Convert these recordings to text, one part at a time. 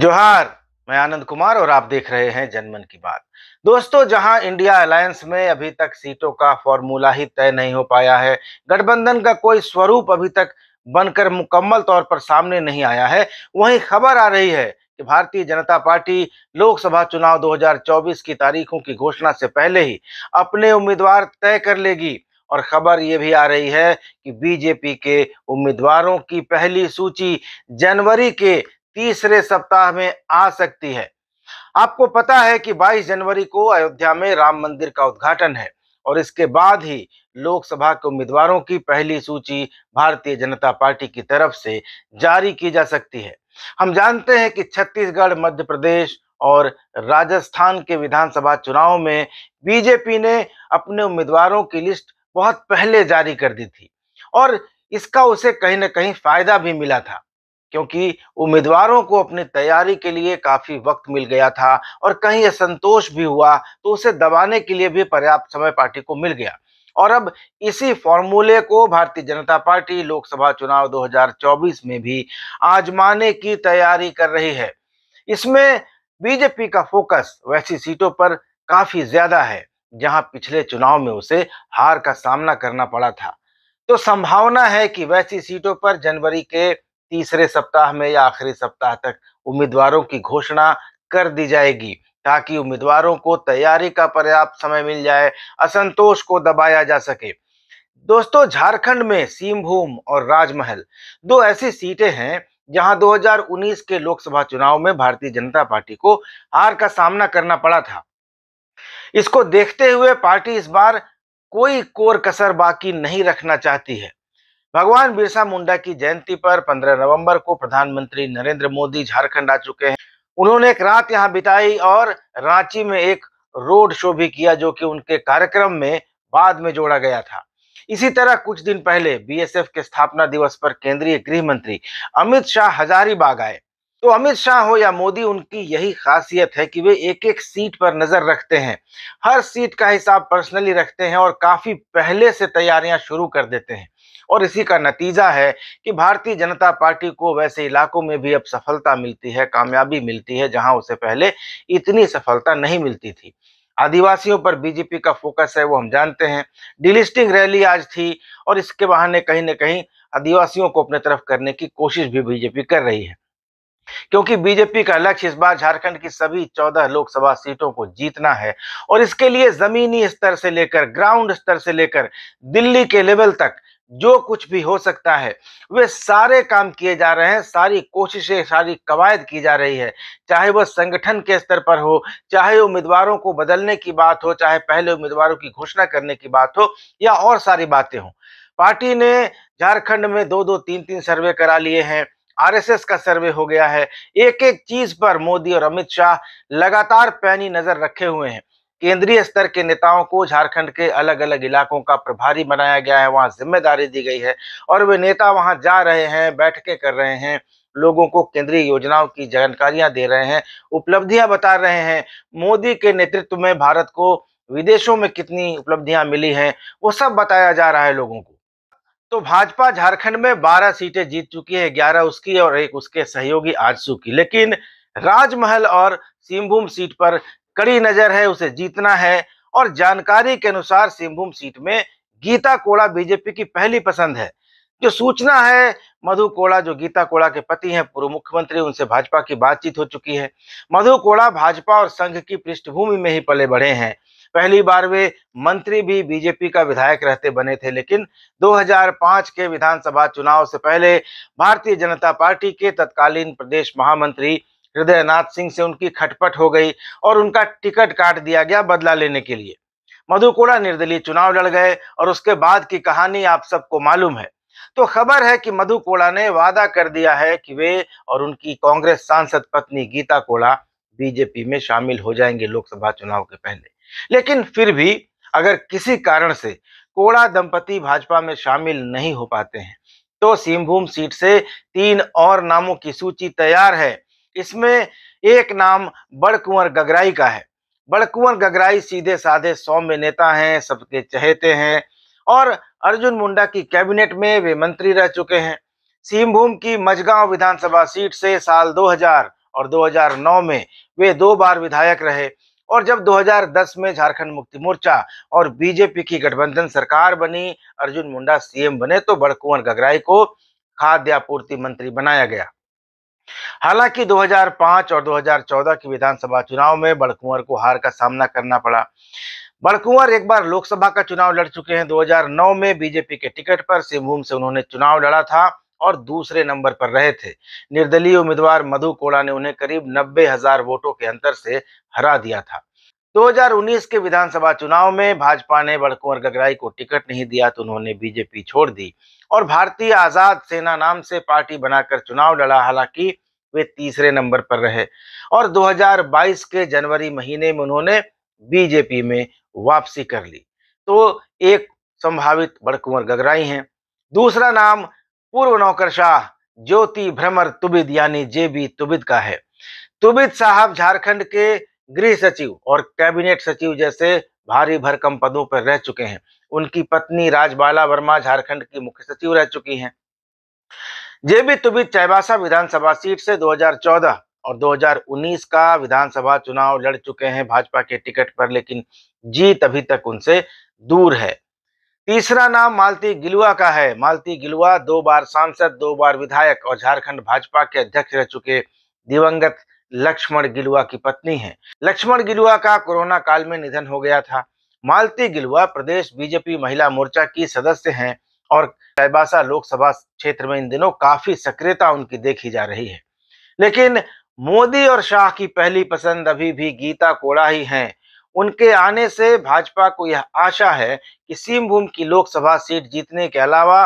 जोहार मैं आनंद कुमार और आप देख रहे हैं जनमन की बात दोस्तों जहां इंडिया अलायंस में अभी तक सीटों का फॉर्मूला ही तय नहीं हो पाया है गठबंधन का कोई स्वरूप अभी तक बनकर मुकम्मल तौर पर सामने नहीं आया है वहीं खबर आ रही है कि भारतीय जनता पार्टी लोकसभा चुनाव 2024 की तारीखों की घोषणा से पहले ही अपने उम्मीदवार तय कर लेगी और खबर ये भी आ रही है कि बीजेपी के उम्मीदवारों की पहली सूची जनवरी के तीसरे सप्ताह में आ सकती है आपको पता है कि 22 जनवरी को अयोध्या में राम मंदिर का उद्घाटन है और इसके बाद ही लोकसभा के उम्मीदवारों की पहली सूची भारतीय जनता पार्टी की तरफ से जारी की जा सकती है हम जानते हैं कि छत्तीसगढ़ मध्य प्रदेश और राजस्थान के विधानसभा चुनाव में बीजेपी ने अपने उम्मीदवारों की लिस्ट बहुत पहले जारी कर दी थी और इसका उसे कहीं ना कहीं फायदा भी मिला था क्योंकि उम्मीदवारों को अपनी तैयारी के लिए काफी वक्त मिल गया था और कहीं असंतोष भी हुआ तो उसे दबाने के लिए भी पर्याप्त समय पार्टी को मिल गया और अब इसी फॉर्मूले को भारतीय जनता पार्टी लोकसभा चुनाव 2024 में भी आजमाने की तैयारी कर रही है इसमें बीजेपी का फोकस वैसी सीटों पर काफी ज्यादा है जहां पिछले चुनाव में उसे हार का सामना करना पड़ा था तो संभावना है कि वैसी सीटों पर जनवरी के तीसरे सप्ताह में या आखिरी सप्ताह तक उम्मीदवारों की घोषणा कर दी जाएगी ताकि उम्मीदवारों को तैयारी का पर्याप्त समय मिल जाए असंतोष को दबाया जा सके दोस्तों झारखंड में सीमभूम और राजमहल दो ऐसी सीटें हैं जहां 2019 के लोकसभा चुनाव में भारतीय जनता पार्टी को हार का सामना करना पड़ा था इसको देखते हुए पार्टी इस बार कोई कोर कसर बाकी नहीं रखना चाहती है भगवान बिरसा मुंडा की जयंती पर 15 नवंबर को प्रधानमंत्री नरेंद्र मोदी झारखंड आ चुके हैं उन्होंने एक रात यहाँ बिताई और रांची में एक रोड शो भी किया जो कि उनके कार्यक्रम में बाद में जोड़ा गया था इसी तरह कुछ दिन पहले बीएसएफ के स्थापना दिवस पर केंद्रीय गृह मंत्री अमित शाह हजारीबाग आए तो अमित शाह हो या मोदी उनकी यही खासियत है कि वे एक एक सीट पर नजर रखते हैं हर सीट का हिसाब पर्सनली रखते हैं और काफी पहले से तैयारियां शुरू कर देते हैं और इसी का नतीजा है कि भारतीय जनता पार्टी को वैसे इलाकों में भी अब सफलता मिलती है कामयाबी मिलती है जहां उसे पहले इतनी सफलता नहीं मिलती थी आदिवासियों पर बीजेपी का फोकस है वो हम जानते हैं डिलिस्टिंग रैली आज थी और इसके बहाने कहीं ना कहीं आदिवासियों को अपने तरफ करने की कोशिश भी बीजेपी कर रही है क्योंकि बीजेपी का लक्ष्य इस बार झारखंड की सभी चौदह लोकसभा सीटों को जीतना है और इसके लिए जमीनी स्तर से लेकर ग्राउंड स्तर से लेकर दिल्ली के लेवल तक जो कुछ भी हो सकता है वे सारे काम किए जा रहे हैं सारी कोशिशें सारी कवायद की जा रही है चाहे वह संगठन के स्तर पर हो चाहे उम्मीदवारों को बदलने की बात हो चाहे पहले उम्मीदवारों की घोषणा करने की बात हो या और सारी बातें हों पार्टी ने झारखंड में दो दो तीन तीन सर्वे करा लिए हैं आरएसएस का सर्वे हो गया है एक एक चीज पर मोदी और अमित शाह लगातार पैनी नजर रखे हुए हैं केंद्रीय स्तर के नेताओं को झारखंड के अलग अलग इलाकों का प्रभारी बनाया गया है वहां जिम्मेदारी दी गई है और वे नेता वहां जा रहे हैं बैठकें कर रहे हैं लोगों को केंद्रीय योजनाओं की जानकारियां दे रहे हैं उपलब्धियां बता रहे हैं मोदी के नेतृत्व में भारत को विदेशों में कितनी उपलब्धियां मिली हैं वो सब बताया जा रहा है लोगों को तो भाजपा झारखंड में 12 सीटें जीत चुकी है 11 उसकी और एक उसके सहयोगी आजसू की लेकिन राजमहल और सिंहभूम सीट पर कड़ी नजर है उसे जीतना है और जानकारी के अनुसार सिंहभूम सीट में गीता कोड़ा बीजेपी की पहली पसंद है जो सूचना है मधु कोड़ा जो गीता कोड़ा के पति हैं पूर्व मुख्यमंत्री उनसे भाजपा की बातचीत हो चुकी है मधु कोड़ा भाजपा और संघ की पृष्ठभूमि में ही पले बढ़े हैं पहली बार वे मंत्री भी बीजेपी का विधायक रहते बने थे लेकिन 2005 के विधानसभा चुनाव से पहले भारतीय जनता पार्टी के तत्कालीन प्रदेश महामंत्री हृदयनाथ सिंह से उनकी खटपट हो गई और उनका टिकट काट दिया गया बदला लेने के लिए मधुकोड़ा निर्दलीय चुनाव लड़ गए और उसके बाद की कहानी आप सबको मालूम है तो खबर है कि मधु कोड़ा ने वादा कर दिया है कि वे और उनकी कांग्रेस सांसद पत्नी गीता कोड़ा बीजेपी में शामिल हो जाएंगे लोकसभा चुनाव के पहले लेकिन फिर भी अगर किसी कारण से कोड़ा दंपति भाजपा में शामिल नहीं हो पाते हैं तो सिंहभूम सीट से तीन और नामों की सूची तैयार है इसमें एक नाम बड़कुंवर गगराई का है बड़कुंवर गगराई सीधे साधे सौम्य नेता हैं सबके चहेते हैं और अर्जुन मुंडा की कैबिनेट में वे मंत्री रह चुके हैं सिंहभूम की मजगांव विधानसभा सीट से साल 2000 और 2009 में वे दो बार विधायक रहे और जब 2010 में झारखंड मुक्ति मोर्चा और बीजेपी की गठबंधन सरकार बनी अर्जुन मुंडा सीएम बने तो बड़कुंवर गगराई को खाद्य आपूर्ति मंत्री बनाया गया हालांकि 2005 और 2014 के विधानसभा चुनाव में बड़कुंवर को हार का सामना करना पड़ा बड़कुंवर एक बार लोकसभा का चुनाव लड़ चुके हैं 2009 में बीजेपी के टिकट पर सिंहभूम से उन्होंने चुनाव लड़ा था और दूसरे नंबर पर रहे थे निर्दलीय उम्मीदवार मधु कोड़ा ने उन्हें करीब नब्बे वोटों के अंतर से हरा दिया था 2019 के विधानसभा चुनाव में भाजपा ने बड़कुंवर गगराई को टिकट नहीं दिया तो उन्होंने बीजेपी छोड़ दी और भारतीय आजाद सेना नाम से पार्टी बनाकर चुनाव लड़ा हालांकि वे तीसरे नंबर पर रहे और 2022 के जनवरी महीने में उन्होंने बीजेपी में वापसी कर ली तो एक संभावित बड़कुंवर गगराई हैं दूसरा नाम पूर्व नौकरशाह ज्योति भ्रमर तुबिद यानी जेबी तुबिद का है तुबिद साहब झारखंड के गृह सचिव और कैबिनेट सचिव जैसे भारी भरकम पदों पर रह चुके हैं उनकी पत्नी राजबाला वर्मा झारखंड की मुख्य सचिव रह चुकी हैं जेबी तुबी चाईबासा विधानसभा सीट से 2014 और 2019 का विधानसभा चुनाव लड़ चुके हैं भाजपा के टिकट पर लेकिन जीत अभी तक उनसे दूर है तीसरा नाम मालती गिलुआ का है मालती गिलुआ दो बार सांसद दो बार विधायक और झारखंड भाजपा के अध्यक्ष रह चुके दिवंगत लक्ष्मण गिलुआ की पत्नी हैं। लक्ष्मण गिलुआ का कोरोना काल में निधन हो गया था मालती गिलुआ प्रदेश बीजेपी महिला मोर्चा की सदस्य हैं और चाईबासा लोकसभा क्षेत्र में इन दिनों काफी सक्रियता उनकी देखी जा रही है लेकिन मोदी और शाह की पहली पसंद अभी भी गीता कोड़ा ही हैं उनके आने से भाजपा को यह आशा है कि सिंहभूम की लोकसभा सीट जीतने के अलावा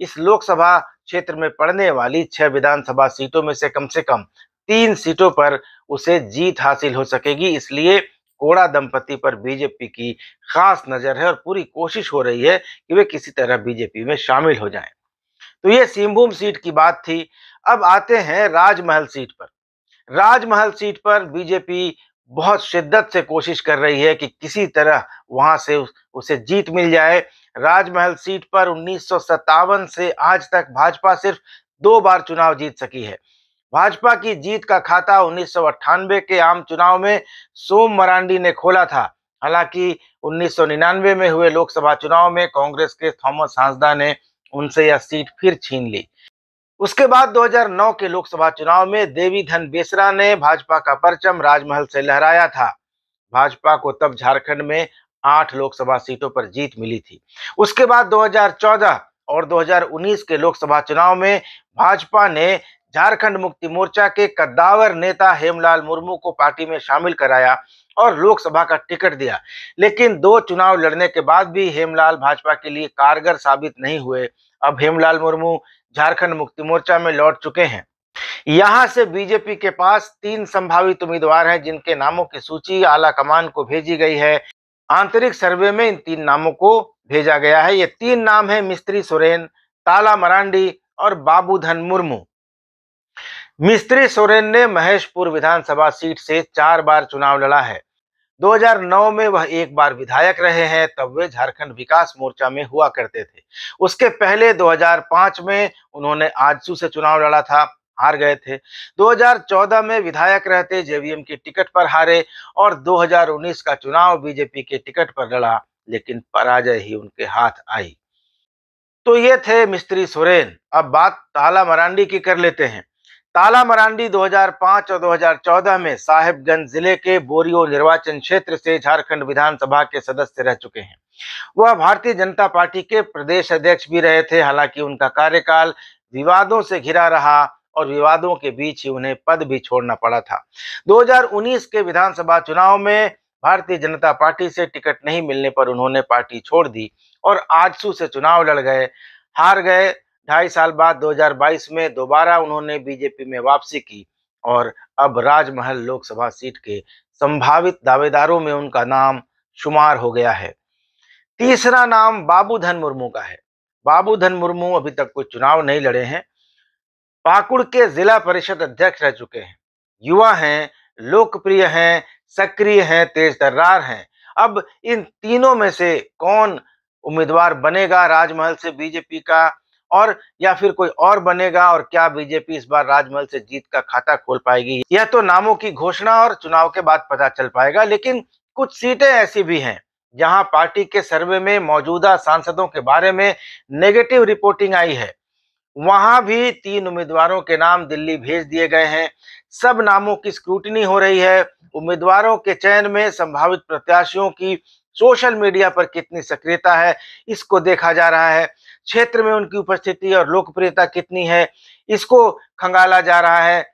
इस लोकसभा क्षेत्र में पड़ने वाली छह विधानसभा सीटों में से कम से कम तीन सीटों पर उसे जीत हासिल हो सकेगी इसलिए कोड़ा दंपति पर बीजेपी की खास नजर है और पूरी कोशिश हो रही है कि वे किसी तरह बीजेपी में शामिल हो जाएं। तो ये सिंहभूम सीट की बात थी अब आते हैं राजमहल सीट पर राजमहल सीट पर बीजेपी बहुत शिद्दत से कोशिश कर रही है कि किसी तरह वहां से उसे जीत मिल जाए राजमहल सीट पर उन्नीस से आज तक भाजपा सिर्फ दो बार चुनाव जीत सकी है भाजपा की जीत का खाता उन्नीस के आम चुनाव में सोम मरांडी ने खोला था हालांकि 1999 में हुए लोकसभा चुनाव में कांग्रेस के थॉमस हांसदा ने उनसे यह सीट फिर छीन ली उसके बाद 2009 के लोकसभा चुनाव में देवी धन बेसरा ने भाजपा का परचम राजमहल से लहराया था भाजपा को तब झारखंड में आठ लोकसभा सीटों पर जीत मिली थी उसके बाद 2014 और 2019 के लोकसभा चुनाव में भाजपा ने झारखंड मुक्ति मोर्चा के कद्दावर नेता हेमलाल मुर्मू को पार्टी में शामिल कराया और लोकसभा का टिकट दिया लेकिन दो चुनाव लड़ने के बाद भी हेमलाल भाजपा के लिए कारगर साबित नहीं हुए अब हेमलाल मुर्मू झारखंड मुक्ति मोर्चा में लौट चुके हैं यहां से बीजेपी के पास तीन संभावित उम्मीदवार हैं जिनके नामों की सूची आला कमान को भेजी गई है आंतरिक सर्वे में इन तीन नामों को भेजा गया है ये तीन नाम है मिस्त्री सोरेन ताला मरांडी और बाबूधन मुर्मू मिस्त्री सोरेन ने महेशपुर विधानसभा सीट से चार बार चुनाव लड़ा है 2009 में वह एक बार विधायक रहे हैं तब वे झारखंड विकास मोर्चा में हुआ करते थे उसके पहले 2005 में उन्होंने आजसू से चुनाव लड़ा था हार गए थे 2014 में विधायक रहते जेवीएम की टिकट पर हारे और 2019 का चुनाव बीजेपी के टिकट पर लड़ा लेकिन पराजय ही उनके हाथ आई तो ये थे मिस्त्री सोरेन अब बात ताला मरांडी की कर लेते हैं ताला मरांडी 2005 और 2014 में साहिबगंज जिले के बोरियो निर्वाचन क्षेत्र से झारखंड विधानसभा के सदस्य रह चुके हैं वह भारतीय जनता पार्टी के प्रदेश अध्यक्ष भी रहे थे हालांकि उनका कार्यकाल विवादों से घिरा रहा और विवादों के बीच ही उन्हें पद भी छोड़ना पड़ा था 2019 के विधानसभा चुनाव में भारतीय जनता पार्टी से टिकट नहीं मिलने पर उन्होंने पार्टी छोड़ दी और आजसू से चुनाव लड़ गए हार गए ढाई साल बाद 2022 में दोबारा उन्होंने बीजेपी में वापसी की और अब राजमहल लोकसभा सीट के संभावित दावेदारों में उनका नाम शुमार हो गया है तीसरा नाम बाबूधन मुर्मू का है बाबूधन मुर्मू अभी तक कोई चुनाव नहीं लड़े हैं पाकुड़ के जिला परिषद अध्यक्ष रह चुके हैं युवा हैं लोकप्रिय हैं सक्रिय हैं तेज दर्रार हैं अब इन तीनों में से कौन उम्मीदवार बनेगा राजमहल से बीजेपी का और या फिर कोई और बनेगा और क्या बीजेपी इस बार राजमहल से जीत का खाता खोल पाएगी यह तो नामों की घोषणा और चुनाव के बाद पता चल पाएगा लेकिन कुछ सीटें ऐसी भी हैं जहां पार्टी के सर्वे में मौजूदा सांसदों के बारे में नेगेटिव रिपोर्टिंग आई है वहां भी तीन उम्मीदवारों के नाम दिल्ली भेज दिए गए हैं सब नामों की स्क्रूटनी हो रही है उम्मीदवारों के चयन में संभावित प्रत्याशियों की सोशल मीडिया पर कितनी सक्रियता है इसको देखा जा रहा है क्षेत्र में उनकी उपस्थिति और लोकप्रियता कितनी है इसको खंगाला जा रहा है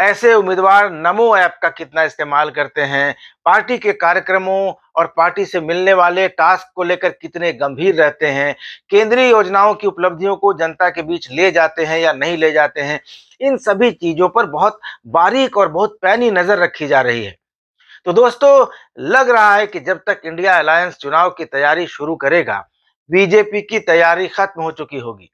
ऐसे उम्मीदवार नमो ऐप का कितना इस्तेमाल करते हैं पार्टी के कार्यक्रमों और पार्टी से मिलने वाले टास्क को लेकर कितने गंभीर रहते हैं केंद्रीय योजनाओं की उपलब्धियों को जनता के बीच ले जाते हैं या नहीं ले जाते हैं इन सभी चीज़ों पर बहुत बारीक और बहुत पैनी नज़र रखी जा रही है तो दोस्तों लग रहा है कि जब तक इंडिया अलायंस चुनाव की तैयारी शुरू करेगा बीजेपी की तैयारी खत्म हो चुकी होगी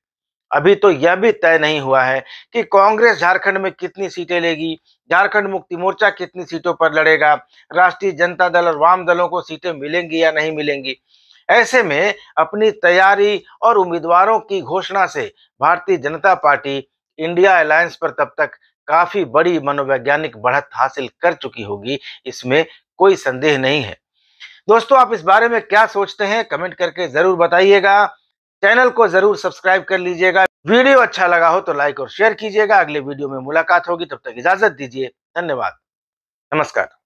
अभी तो यह भी तय नहीं हुआ है कि कांग्रेस झारखंड में कितनी सीटें लेगी झारखंड मुक्ति मोर्चा कितनी सीटों पर लड़ेगा राष्ट्रीय जनता दल और वाम दलों को सीटें मिलेंगी या नहीं मिलेंगी ऐसे में अपनी तैयारी और उम्मीदवारों की घोषणा से भारतीय जनता पार्टी इंडिया अलायंस पर तब तक काफी बड़ी मनोवैज्ञानिक बढ़त हासिल कर चुकी होगी इसमें कोई संदेह नहीं है दोस्तों आप इस बारे में क्या सोचते हैं कमेंट करके जरूर बताइएगा चैनल को जरूर सब्सक्राइब कर लीजिएगा वीडियो अच्छा लगा हो तो लाइक और शेयर कीजिएगा अगले वीडियो में मुलाकात होगी तब तक इजाजत दीजिए धन्यवाद नमस्कार